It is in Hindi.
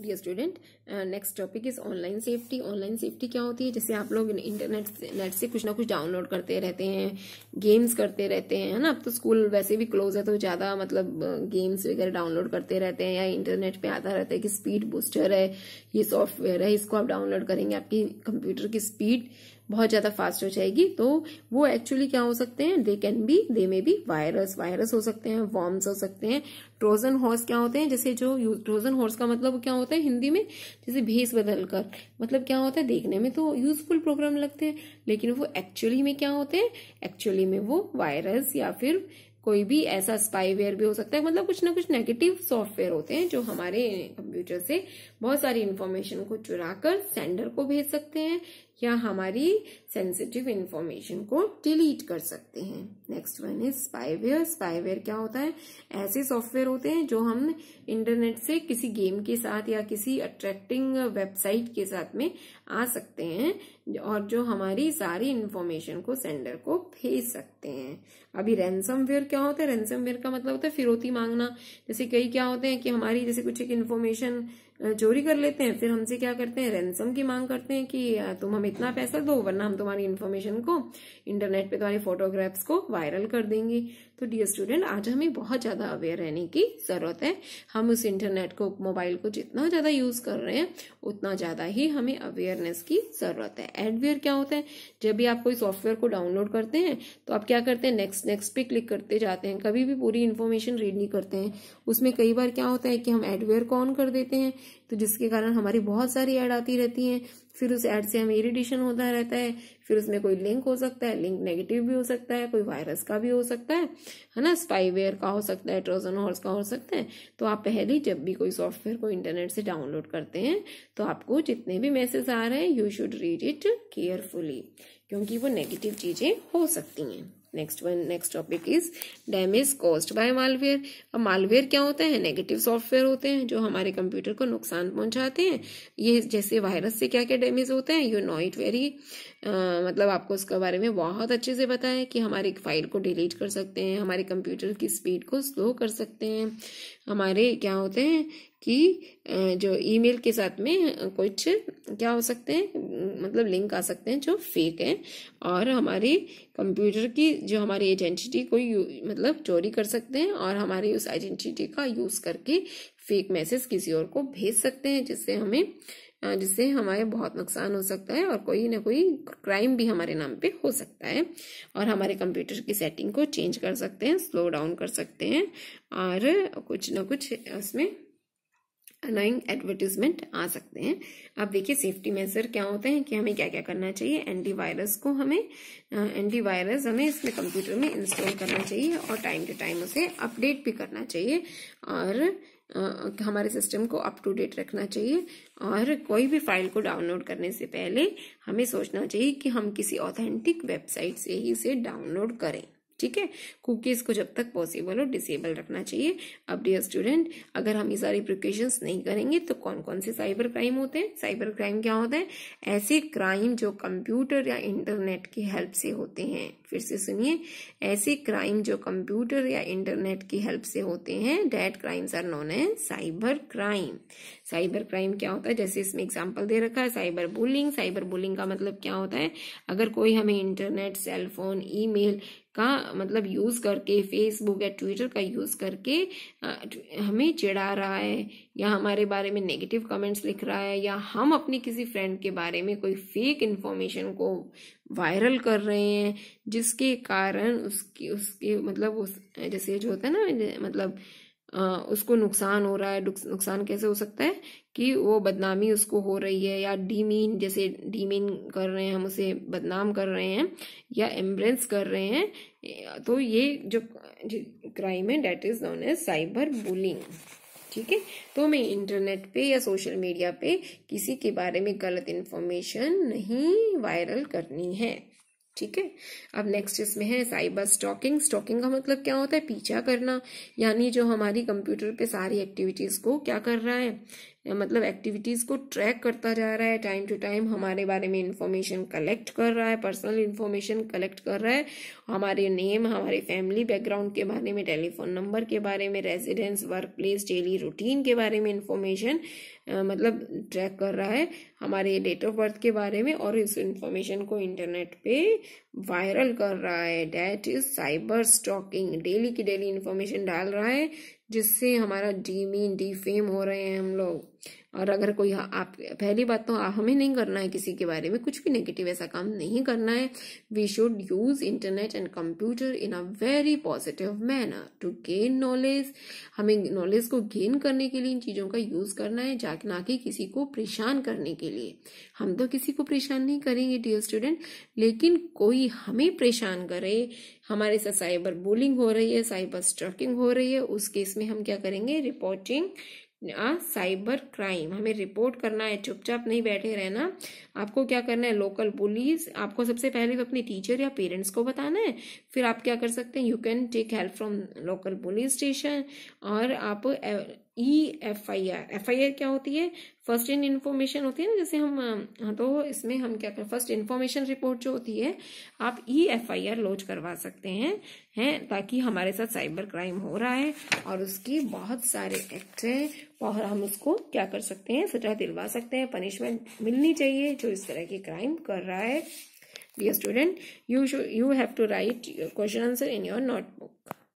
dear student next topic is online safety online safety क्या होती है जैसे आप लोग इंटरनेट से नेट से कुछ ना कुछ डाउनलोड करते रहते हैं गेम्स करते रहते हैं है ना अब तो स्कूल वैसे भी क्लोज है तो ज़्यादा मतलब गेम्स uh, वगैरह डाउनलोड करते रहते हैं या इंटरनेट पे आता रहता है कि स्पीड बूस्टर है ये सॉफ्टवेयर है इसको आप डाउनलोड करेंगे आपकी कंप्यूटर की स्पीड बहुत ज्यादा फास्ट हो जाएगी तो वो एक्चुअली क्या हो सकते हैं they can be they may be virus virus हो सकते हैं वॉर्म्स हो सकते हैं ट्रोजन हॉर्स क्या होते हैं जैसे जो ट्रोजन हॉर्स का मतलब क्या होता है हिंदी में जैसे भेस बदल कर मतलब क्या होता है देखने में तो यूजफुल प्रोग्राम लगते हैं लेकिन वो एक्चुअली में क्या होते हैं एक्चुअली में वो वायरस या फिर कोई भी ऐसा स्पाईवेयर भी हो सकता है मतलब कुछ ना कुछ नेगेटिव सॉफ्टवेयर होते हैं जो हमारे कंप्यूटर से बहुत सारी इन्फॉर्मेशन को चुराकर सेंडर को भेज सकते हैं या हमारी सेंसिटिव इन्फॉर्मेशन को डिलीट कर सकते हैं next one is spyware spyware क्या होता है ऐसे सॉफ्टवेयर होते हैं जो हम इंटरनेट से किसी गेम के साथ या किसी अट्रैक्टिंग वेबसाइट के साथ में आ सकते हैं और जो हमारी सारी इन्फॉर्मेशन को सेंडर को भेज सकते हैं अभी वेयर क्या होता है वेयर का मतलब होता है फिरौती मांगना जैसे कई क्या होते हैं कि हमारी जैसे कुछ एक इन्फॉर्मेशन चोरी कर लेते हैं फिर हमसे क्या करते हैं रेंसम की मांग करते हैं कि तुम हम इतना पैसा दो वरना हम तुम्हारी इन्फॉर्मेशन को इंटरनेट पे तुम्हारी फोटोग्राफ्स को वायरल कर देंगे तो डियर स्टूडेंट आज हमें बहुत ज़्यादा अवेयर रहने की ज़रूरत है हम उस इंटरनेट को मोबाइल को जितना ज़्यादा यूज़ कर रहे हैं उतना ज़्यादा ही हमें अवेयरनेस की ज़रूरत है एडवेयर क्या होता है जब भी आप कोई सॉफ्टवेयर को डाउनलोड करते हैं तो आप क्या करते हैं नेक्स्ट नेक्स्ट पे क्लिक करते जाते हैं कभी भी पूरी इन्फॉर्मेशन रीड नहीं करते हैं उसमें कई बार क्या होता है कि हम एडवेयर को ऑन कर देते हैं तो जिसके कारण हमारी बहुत सारी ऐड आती रहती हैं फिर उस ऐड से हमें इरिटेशन होता रहता है फिर उसमें कोई लिंक हो सकता है लिंक नेगेटिव भी हो सकता है कोई वायरस का भी हो सकता है है ना स्पाईवेयर का हो सकता है ट्रोजन हॉर्स का हो सकता है तो आप पहले जब भी कोई सॉफ्टवेयर को इंटरनेट से डाउनलोड करते हैं तो आपको जितने भी मैसेज आ रहे हैं you should read it carefully क्योंकि वो नेगेटिव चीज़ें हो सकती हैं next one next topic is damage cost by malware अब मालवेयर क्या होते हैं नेगेटिव सॉफ्टवेयर होते हैं जो हमारे कंप्यूटर को नुकसान पहुंचाते हैं ये जैसे वायरस से क्या क्या डैमेज होते हैं यू नो इट वेरी मतलब आपको उसके बारे में बहुत अच्छे से पता है कि हमारे फाइल को डिलीट कर सकते हैं हमारे कंप्यूटर की स्पीड को स्लो कर सकते हैं हमारे क्या होते हैं कि जो ईमेल के साथ में कुछ क्या हो सकते हैं मतलब लिंक आ सकते हैं जो फेक हैं और हमारे कंप्यूटर की जो हमारी आइडेंटिटी को मतलब चोरी कर सकते हैं और हमारे उस आइडेंटिटी का यूज़ करके फेक मैसेज किसी और को भेज सकते हैं जिससे हमें जिससे हमारे बहुत नुकसान हो सकता है और कोई ना कोई क्राइम भी हमारे नाम पे हो सकता है और हमारे कंप्यूटर की सेटिंग को चेंज कर सकते हैं स्लो डाउन कर सकते हैं और कुछ ना कुछ उसमें अनोइंग एडवर्टीजमेंट आ सकते हैं आप देखिए सेफ्टी मेजर क्या होते हैं कि हमें क्या क्या करना चाहिए एंटीवायरस को हमें एंटीवायरस हमें इसमें कंप्यूटर में इंस्टॉल करना चाहिए और टाइम टू टाइम उसे अपडेट भी करना चाहिए और Uh, हमारे सिस्टम को अप टू डेट रखना चाहिए और कोई भी फाइल को डाउनलोड करने से पहले हमें सोचना चाहिए कि हम किसी ऑथेंटिक वेबसाइट से ही इसे डाउनलोड करें ठीक है कुकीज़ को जब तक पॉसिबल हो डिसेबल रखना चाहिए अब डियर स्टूडेंट अगर हम ये सारी प्रिकॉशन नहीं करेंगे तो कौन कौन से साइबर क्राइम होते हैं साइबर क्राइम क्या होता है ऐसे क्राइम जो कंप्यूटर या इंटरनेट की हेल्प से होते हैं फिर से सुनिए ऐसे क्राइम जो कंप्यूटर या इंटरनेट की हेल्प से होते हैं डेट क्राइम्स आर नोन है साइबर क्राइम साइबर क्राइम क्या होता है जैसे इसमें एग्जाम्पल दे रखा है साइबर बुलिंग साइबर बुलिंग का मतलब क्या होता है अगर कोई हमें इंटरनेट सेलफोन ईमेल का मतलब यूज़ करके फेसबुक या ट्विटर का यूज़ करके हमें चिढ़ा रहा है या हमारे बारे में नेगेटिव कमेंट्स लिख रहा है या हम अपने किसी फ्रेंड के बारे में कोई फेक इन्फॉर्मेशन को वायरल कर रहे हैं जिसके कारण उसकी उसके मतलब उस जैसे जो होता है ना मतलब उसको नुकसान हो रहा है नुकसान कैसे हो सकता है कि वो बदनामी उसको हो रही है या डीमीन जैसे डीमीन कर रहे हैं हम उसे बदनाम कर रहे हैं या एम्ब्रेंस कर रहे हैं तो ये जो क्राइम है that is known as cyber bullying ठीक है तो हमें इंटरनेट पे या सोशल मीडिया पे किसी के बारे में गलत इन्फॉर्मेशन नहीं वायरल करनी है ठीक है अब नेक्स्ट इसमें है साइबर स्टॉकिंग स्टॉकिंग का मतलब क्या होता है पीछा करना यानी जो हमारी कंप्यूटर पे सारी एक्टिविटीज को क्या कर रहा है मतलब एक्टिविटीज़ को ट्रैक करता जा रहा है टाइम टू टाइम हमारे बारे में इंफॉर्मेशन कलेक्ट कर रहा है पर्सनल इन्फॉर्मेशन कलेक्ट कर रहा है हमारे नेम हमारे फैमिली बैकग्राउंड के बारे में टेलीफोन नंबर के बारे में residence work place daily routine के बारे में इंफॉर्मेशन मतलब ट्रैक कर रहा है हमारे डेट ऑफ बर्थ के बारे में और इस इंफॉर्मेशन को इंटरनेट पे वायरल कर रहा है that is cyber stalking daily की डेली इंफॉर्मेशन डाल रहा है जिससे हमारा डी मीन डी फेम हो रहे हैं हम लोग और अगर कोई आप पहली बात तो हमें नहीं करना है किसी के बारे में कुछ भी नेगेटिव ऐसा काम नहीं करना है we should use internet and computer in a very positive manner to gain knowledge हमें नॉलेज को गेन करने के लिए इन चीज़ों का यूज करना है जा ना कि किसी को परेशान करने के लिए हम तो किसी को परेशान नहीं करेंगे डियर स्टूडेंट लेकिन कोई हमें परेशान करे हमारे साथ साइबर बुलिंग हो रही है साइबर स्टॉकिंग हो रही है उस केस में हम क्या करेंगे रिपोर्टिंग साइबर क्राइम हमें रिपोर्ट करना है चुपचाप नहीं बैठे रहना आपको क्या करना है लोकल पुलिस आपको सबसे पहले तो अपने टीचर या पेरेंट्स को बताना है फिर आप क्या कर सकते हैं you can take help from local police station और आप E F I R F I R क्या होती है फर्स्ट इन इन्फॉर्मेशन होती है ना जैसे हम तो इसमें हम क्या करें फर्स्ट इन्फॉर्मेशन रिपोर्ट जो होती है आप E F I R launch करवा सकते हैं हैं ताकि हमारे साथ साइबर क्राइम हो रहा है और उसकी बहुत सारे एक्ट है और हम उसको क्या कर सकते हैं सजा दिलवा सकते हैं पनिशमेंट मिलनी चाहिए जो इस तरह की क्राइम कर रहा है dear student you you have to write question answer in your notebook